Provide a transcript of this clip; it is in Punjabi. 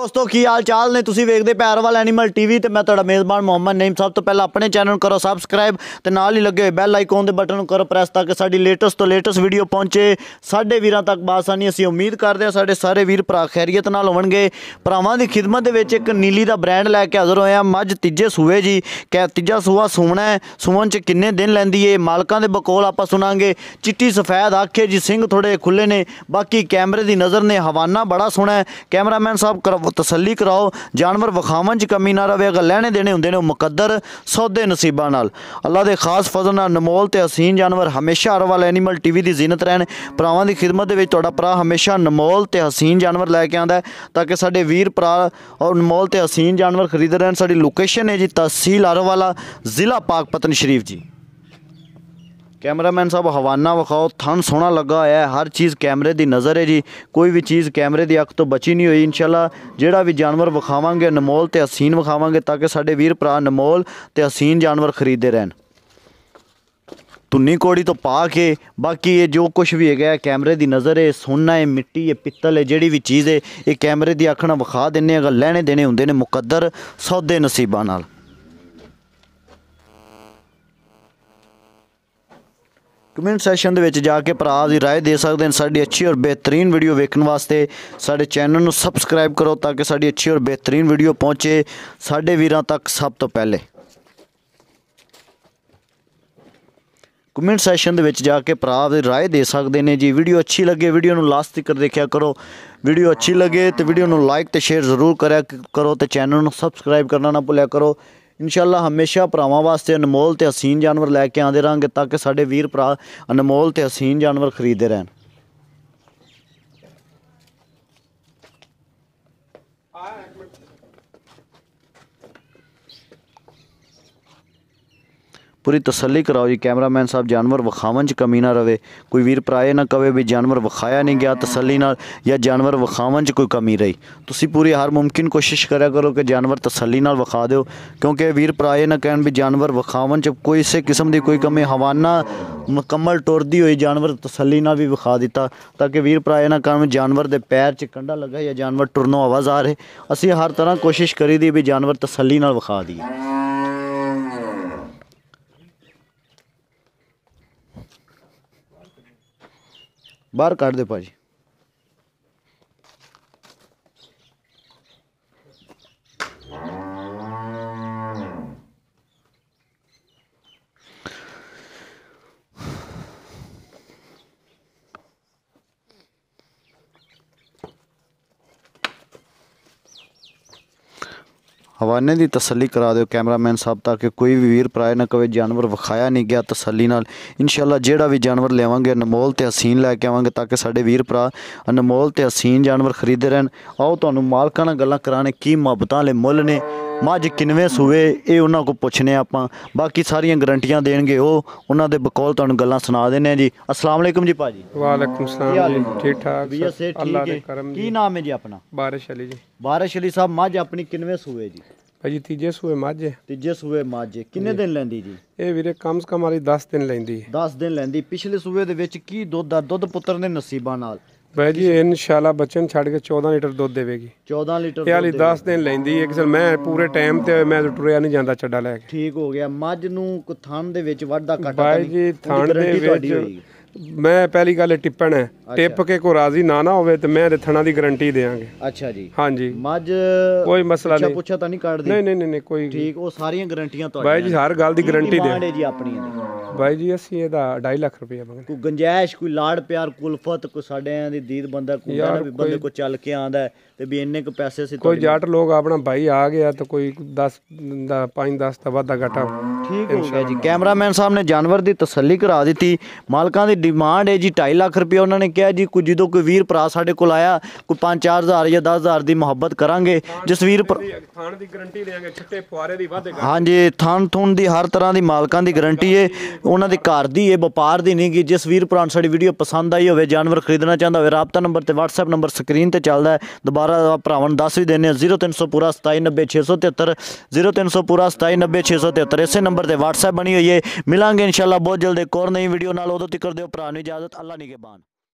ਦੋਸਤੋ ਕੀ ਹਾਲ ਚਾਲ ਨੇ ਤੁਸੀਂ ਵੇਖਦੇ ਪੈਰਵਲ ਐਨੀਮਲ ਟੀਵੀ ਤੇ ਮੈਂ ਤੁਹਾਡਾ ਮੇਜ਼ਬਾਨ ਮੁਹੰਮਦ ਨਈਮ ਸਭ ਤੋਂ ਪਹਿਲਾਂ ਆਪਣੇ ਚੈਨਲ ਨੂੰ ਕਰੋ ਸਬਸਕ੍ਰਾਈਬ ਤੇ ਨਾਲ ਹੀ ਲੱਗੇ ਹੋਏ ਬੈਲ ਆਈਕਨ ਦੇ ਬਟਨ ਨੂੰ ਕਰੋ ਪ੍ਰੈਸ ਤਾਂ ਕਿ ਸਾਡੀ ਲੇਟੈਸਟ ਤੋਂ ਲੇਟੈਸਟ ਵੀਡੀਓ ਪਹੁੰਚੇ ਸਾਡੇ ਵੀਰਾਂ ਤੱਕ ਬਾਸਾਨੀ ਅਸੀਂ ਉਮੀਦ ਕਰਦੇ ਹਾਂ ਸਾਡੇ ਸਾਰੇ ਵੀਰ ਭਰਾ ਖੈਰੀਅਤ ਨਾਲ ਹੋਣਗੇ ਭਰਾਵਾਂ ਦੀ ਖਿਦਮਤ ਦੇ ਵਿੱਚ ਇੱਕ ਨੀਲੀ ਦਾ ਬ੍ਰਾਂਡ ਲੈ ਕੇ ਹਾਜ਼ਰ ਹੋਇਆ ਮੱਝ ਤੀਜੇ ਸੂਏ ਜੀ ਕਿ ਤੀਜਾ ਸੂਆ ਸੂਣਾ ਹੈ ਸੂਣ ਚ ਕਿੰਨੇ ਦਿਨ ਲੈਂਦੀ ਏ ਮਾਲਕਾਂ ਦੇ ਬਕੋਲ ਆਪਾਂ ਸੁਣਾਂਗੇ ਚਿੱਟੀ ਸਫੈਦ ਆਖੇ ਜੀ ਸਿੰਘ ਥੋੜੇ ਖੁੱਲੇ ਨੇ ਬਾਕੀ ਕੈਮਰੇ ਦੀ ਨਜ਼ਰ ਨੇ ਹਵਾਨਾ ਬੜਾ ਸੋਹਣਾ ਹੈ ਕੈਮਰਾਮੈਨ ਸਾਹਿਬ ਤਸੱਲੀ ਕਰਾਓ ਜਾਨਵਰ ਵਖਾਵਨ 'ਚ ਕਮੀ ਨਾ ਅਗਰ ਲੈਣੇ ਦੇਣੇ ਹੁੰਦੇ ਨੇ ਉਹ ਮੁਕੱਦਰ ਸੌਦੇ ਨਸੀਬਾਂ ਨਾਲ ਅੱਲਾ ਦੇ ਖਾਸ ਫਜ਼ਲ ਨਾਲ ਨਮੋਲ ਤੇ ਹਸੀਨ ਜਾਨਵਰ ਹਮੇਸ਼ਾ ਅਰਵਲ ਐਨੀਮਲ ਟੀਵੀ ਦੀ ਜ਼ਿਨਤ ਰਹਿਣ ਭਰਾਵਾਂ ਦੀ ਖਿਦਮਤ ਦੇ ਵਿੱਚ ਤੁਹਾਡਾ ਭਰਾ ਹਮੇਸ਼ਾ ਨਮੋਲ ਤੇ ਹਸੀਨ ਜਾਨਵਰ ਲੈ ਕੇ ਆਂਦਾ ਤਾਂ ਕਿ ਸਾਡੇ ਵੀਰ ਭਰਾ ਔਰ ਨਮੋਲ ਤੇ ਹਸੀਨ ਜਾਨਵਰ ਖਰੀਦ ਰਹਿਣ ਸਾਡੀ ਲੋਕੇਸ਼ਨ ਹੈ ਜੀ ਤਹਿਸੀਲ ਅਰਵਾਲਾ ਜ਼ਿਲ੍ਹਾ ਪਾਕਪਤਨ ਸ਼ਰੀਫ ਜੀ ਕੈਮਰਾਮੈਨ ਸਾਹਿਬ ਹਵਾਨਾ ਵਿਖਾਓ ਥਣ ਸੋਹਣਾ ਲੱਗਾ ਹੋਇਆ ਹਰ ਚੀਜ਼ ਕੈਮਰੇ ਦੀ ਨਜ਼ਰ ਹੈ ਜੀ ਕੋਈ ਵੀ ਚੀਜ਼ ਕੈਮਰੇ ਦੀ ਅੱਖ ਤੋਂ ਬਚੀ ਨਹੀਂ ਹੋਈ ਇਨਸ਼ਾਅੱਲਾ ਜਿਹੜਾ ਵੀ ਜਾਨਵਰ ਵਿਖਾਵਾਂਗੇ ਨਮੋਲ ਤੇ ਹਸੀਨ ਵਿਖਾਵਾਂਗੇ ਤਾਂ ਕਿ ਸਾਡੇ ਵੀਰ ਭਰਾ ਨਮੋਲ ਤੇ ਹਸੀਨ ਜਾਨਵਰ ਖਰੀਦੇ ਰਹਿਣ ਤੁੰਨੀ ਕੋੜੀ ਤੋਂ ਪਾ ਕੇ ਬਾਕੀ ਇਹ ਜੋ ਕੁਝ ਵੀ ਹੈਗਾ ਕੈਮਰੇ ਦੀ ਨਜ਼ਰ ਹੈ ਸੋਨਾ ਹੈ ਮਿੱਟੀ ਹੈ ਪਿੱਤਲ ਹੈ ਜਿਹੜੀ ਵੀ ਚੀਜ਼ ਹੈ ਇਹ ਕੈਮਰੇ ਦੀ ਅੱਖ ਨਾਲ ਵਿਖਾ ਦਿੰਨੇ ਅਗਰ ਲੈਣੇ ਦੇਣੇ ਹੁੰਦੇ ਨੇ ਮੁਕੱਦਰ ਸੌਦੇ ਨਸੀਬਾਂ ਨਾਲ ਕਮੈਂਟ ਸੈਸ਼ਨ ਦੇ ਵਿੱਚ ਜਾ ਕੇ ਭਰਾ ਦੀ رائے ਦੇ ਸਕਦੇ ਹਨ ਸਾਡੀ ਅੱਛੀ ਔਰ ਬਿਹਤਰੀਨ ਵੀਡੀਓ ਵੇਖਣ ਵਾਸਤੇ ਸਾਡੇ ਚੈਨਲ ਨੂੰ ਸਬਸਕ੍ਰਾਈਬ ਕਰੋ ਤਾਂ ਕਿ ਸਾਡੀ ਅੱਛੀ ਔਰ ਬਿਹਤਰੀਨ ਵੀਡੀਓ ਪਹੁੰਚੇ ਸਾਡੇ ਵੀਰਾਂ ਤੱਕ ਸਭ ਤੋਂ ਪਹਿਲੇ ਕਮੈਂਟ ਸੈਸ਼ਨ ਦੇ ਵਿੱਚ ਜਾ ਕੇ ਭਰਾ ਦੀ رائے ਦੇ ਸਕਦੇ ਨੇ ਜੀ ਵੀਡੀਓ ਅੱਛੀ ਲੱਗੇ ਵੀਡੀਓ ਨੂੰ ਲਾਸਟ ਤੱਕ ਦੇਖਿਆ ਕਰੋ ਵੀਡੀਓ ਅੱਛੀ ਲੱਗੇ ਤੇ ਵੀਡੀਓ ਨੂੰ ਲਾਈਕ ਤੇ ਸ਼ੇਅਰ ਜ਼ਰੂਰ ਕਰਿਆ ਕਰੋ ਤੇ ਚੈਨਲ ਨੂੰ ਸਬਸਕ੍ਰਾਈਬ ਕਰਨਾ ਨਾ ਭੁੱਲਿਆ ਕਰੋ ਇਨਸ਼ਾਅੱਲਾ ਹਮੇਸ਼ਾ ਭਰਾਵਾਂ ਵਾਸਤੇ ਅਨਮੋਲ ਤੇ ਹਸੀਨ ਜਾਨਵਰ ਲੈ ਕੇ ਆਂਦੇ ਰਾਂਗੇ ਤਾਂ ਕਿ ਸਾਡੇ ਵੀਰ ਭਰਾ ਅਨਮੋਲ ਤੇ ਹਸੀਨ ਜਾਨਵਰ ਖਰੀਦਦੇ ਰਹਿਣ ਆ ਇੱਕ ਮਿੰਟ पूरी तसली कराओ जी कैमरा मैन साहब जानवर विखावन च कमी ना रहे कोई वीर भराए ना कवे भी जानवर विखाया नहीं गया तसली न या जानवर विखावन कोई कमी रही तुम पूरी हर मुमकिन कोशिश करा करो कि जानवर तसली विखा दो क्योंकि वीर भराए ना कह भी जानवर विखावन कोई इस किस्म की कोई कमी हवाना मुकम्मल टोरती हुई जानवर तसली भी विखा दिता ताकि वीर भराए ना भी जानवर के पैर च कंडा लगा या जानवर टुरनों आवाज़ आ रहे असी हर तरह कोशिश करी दी भी जानवर तसली विखा दी ਬਾਹਰ ਕੱਢ ਦੇ ਭਾਜੀ हवाने की तसली करा दो कैमरामैन साहब तक कोई भी वीर पराए न कवे जानवर विखाया नहीं गया तसली न इनशाला जोड़ा भी जानवर लियावे अनमोल तो हसीन लैके आवेंगे ताकि साढ़े वीर भरा अनमोल तो हसीन जानवर खरीदे रहन आओ तो मालकाना गल कराने की मुहबत मुल ने ਮੱਝ ਕਿਨਵੇਂ ਸੂਵੇ ਇਹ ਉਹਨਾਂ ਕੋ ਪੁੱਛਨੇ ਆਪਾਂ ਬਾਕੀ ਸਾਰੀਆਂ ਗਰੰਟੀਆਂ ਦੇਣਗੇ ਉਹ ਉਹਨਾਂ ਦੇ ਬਕੌਲ ਤੁਹਾਨੂੰ ਗੱਲਾਂ ਸੁਣਾ ਦਿੰਨੇ ਆ ਜੀ ਅਸਲਾਮ ਅਲੈਕਮ ਜੀ ਪਾਜੀ ਵਾਲੇਕੁਮ ਸਲਾਮ ਜੀ ਠੀਕ ਠਾਕ ਵੀ ਸੇ ਠੀਕ ਹੈ ਕੀ ਨਾਮ ਹੈ ਜੀ ਆਪਣਾ ਬਾਰਿਸ਼ ਅਲੀ ਜੀ ਬਾਰਿਸ਼ ਅਲੀ ਸਾਹਿਬ ਮੱਝ ਆਪਣੀ ਕਿਨਵੇਂ ਸੂਵੇ ਜੀ ਭਾਜੀ ਤੀਜੇ ਸੂਏ ਮੱਝ ਤੀਜੇ ਸੂਏ ਮੱਝ ਕਿੰਨੇ ਦਿਨ ਲੈਂਦੀ ਜੀ ਇਹ ਵੀਰੇ ਕਮਸ ਸੇ ਕਮ 10 ਦਿਨ ਲੈਂਦੀ 10 ਦਿਨ ਲੈਂਦੀ ਪਿਛਲੇ ਸੂਏ ਦੇ ਵਿੱਚ ਕੀ ਦੁੱਧ ਦਾ ਦੁੱਧ ਪੁੱਤਰ ਨੇ ਨਸੀਬਾਂ ਨਾਲ ਬਾਈ ਜੀ ਇਨਸ਼ਾਅੱਲਾ ਬੱਚਨ ਛੱਡ ਕੇ 14 ਲੀਟਰ ਦੁੱਧ ਦੇਵੇਗੀ 14 ਲੀਟਰ ਇਹ ਹਾਲੀ 10 ਦਿਨ ਲੈਂਦੀ ਹੈ ਕਿਸੇ ਮੈਂ ਪੂਰੇ ਟਾਈਮ ਤੇ ਮੈਂ ਟੁਰਿਆ ਨਹੀਂ ਜਾਂਦਾ ਛੱਡਾ ਲੈ ਕੇ ਠੀਕ ਹੋ ਗਿਆ ਮੱਝ ਨੂੰ ਕੁਥਣ ਦੇ ਵਿੱਚ ਵੱਧਦਾ ਘਟਦਾ ਬਾਈ ਜੀ ਥਣ ਦੇ ਵਿੱਚ ਮੈਂ ਪਹਿਲੀ ਗੱਲ ਟਿੱਪਣ ਹੈ ਟਿੱਪ ਕੇ ਕੋ ਰਾਜ਼ੀ ਨਾ ਨਾ ਹੋਵੇ ਤੇ ਮੈਂ ਇਹਦੇ ਥਣਾ ਦੀ ਗਾਰੰਟੀ ਦੇਾਂਗੇ ਅੱਛਾ ਜੀ ਹਾਂਜੀ ਮੱਝ ਕੋਈ ਮਸਲਾ ਨਹੀਂ ਪੁੱਛਿਆ ਤਾਂ ਨਹੀਂ ਕੱਢਦੀ ਨਹੀਂ ਨਹੀਂ ਨਹੀਂ ਕੋਈ ਠੀਕ ਉਹ ਸਾਰੀਆਂ ਗਾਰੰਟੀਆਂ ਤੁਹਾਡੀਆਂ ਬਾਈ ਜੀ ਹਰ ਗੱਲ ਦੀ ਗਾਰੰਟੀ ਦੇ ਜੀ ਆਪਣੀਆਂ ਦੀ ਬਾਈ ਜੀ ਅਸੀਂ ਇਹਦਾ 2.5 ਲੱਖ ਰੁਪਏ ਮੰਗਨੇ ਕੋਈ ਗੰਜਾਇਸ਼ ਕੋਈ ਲਾੜ ਪਿਆਰ ਕੁਲਫਤ ਕੋ ਸਾਡਿਆਂ ਦੀ ਦੀਦ ਬੰਦਾ ਨਾ ਵੀ ਬੰਦੇ ਕੋ ਚੱਲ ਕੇ ਆਂਦਾ ਤੇ ਵੀ ਇੰਨੇ ਕੋ ਪੈਸੇ ਸੀ ਕੋਈ ਜੱਟ ਲੋਕ ਆਪਣਾ ਭਾਈ ਆ ਗਿਆ ਤਾਂ ਕੋਈ 10 ਦਾ 5 10 ਦਾ ਵਾਧਾ ਘਟਾ ਠੀਕ ਹੋ ਗਿਆ ਜੀ ਕੈਮਰਾਮੈਨ ਸਾਹਿਬ ਨੇ ਜਾਨਵਰ ਦੀ ਤਸੱਲੀ ਕਰਾ ਦਿੱਤੀ ਮਾਲਕਾਂ ਦੀ ਡਿਮਾਂਡ ਹੈ ਜੀ 2.5 ਲੱਖ ਰੁਪਏ ਉਹਨਾਂ ਨੇ ਕਿਹਾ ਜੀ ਕੋਈ ਜਦੋਂ ਕੋਈ ਵੀਰ ਭਰਾ ਸਾਡੇ ਕੋਲ ਆਇਆ ਕੋਈ 5-4000 ਜਾਂ 10000 ਦੀ ਮੁਹੱਬਤ ਕਰਾਂਗੇ ਜਸਵੀਰ ਥਾਣ ਦੀ ਗਰੰਟੀ ਦੇਵਾਂਗੇ ਛੱਟੇ ਫੁਆਰੇ ਦੀ ਵਾਧੇਗਾ ਹਾਂਜੀ ਥਾਣ ਥੁਣ ਦੀ ਹਰ ਤਰ੍ਹਾਂ ਦੀ ਮਾਲਕਾਂ ਦੀ ਗਰੰਟੀ ਹੈ ਉਹਨਾਂ ਦੇ ਘਰ ਦੀ ਹੈ ਵਪਾਰ ਦੀ ਨਹੀਂ ਕਿ ਵੀਰ ਭਰਾ ਸਾਡੀ ਵੀਡੀਓ ਪਸੰਦ ਆਈ ਹੋਵੇ ਜਾਨਵਰ ਖਰੀਦਣਾ ਚਾਹੁੰਦਾ ਹੋਵੇ ਰਾਬਤਾ ਨੰਬਰ ਤੇ WhatsApp ਨੰਬਰ ਸਕਰੀਨ ਤੇ ਚੱਲਦਾ ਹੈ ਦੁਬਾਰਾ ਭਰਾਵਾਂ ਨੂੰ ਦੱਸ ਵੀ ਦਿੰਨੇ 0300 ਪੂਰਾ 2790673 0300 ਪੂਰਾ 2790673 ਇਸੇ ਨੰਬਰ ਨੰਬਰ ਤੇ WhatsApp ਬਣੀ ਹੋਈ ਹੈ ਮਿਲਾਂਗੇ ਇਨਸ਼ਾਅੱਲਾ ਬਹੁਤ ਜਲਦ ਇੱਕ ਹੋਰ ਨਈ ਵੀਡੀਓ ਨਾਲ ਉਦੋਂ ਤੱਕ ਦਿਓ ਭਰਾ ਨੂੰ ਇਜਾਜ਼ਤ ਅੱਲਾ ਨਿਗਹਿਬਾਨ